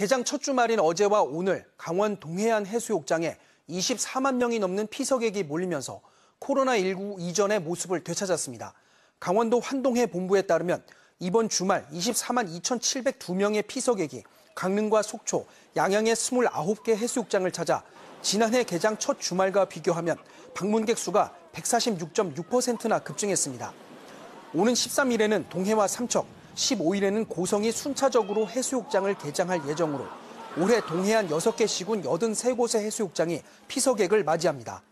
개장 첫 주말인 어제와 오늘 강원 동해안 해수욕장에 24만 명이 넘는 피서객이 몰리면서 코로나19 이전의 모습을 되찾았습니다. 강원도 환동해 본부에 따르면 이번 주말 24만 2,702명의 피서객이 강릉과 속초, 양양의 29개 해수욕장을 찾아 지난해 개장 첫 주말과 비교하면 방문객 수가 146.6%나 급증했습니다. 오는 13일에는 동해와 삼척, 15일에는 고성이 순차적으로 해수욕장을 개장할 예정으로 올해 동해안 6개 시군 83곳의 해수욕장이 피서객을 맞이합니다.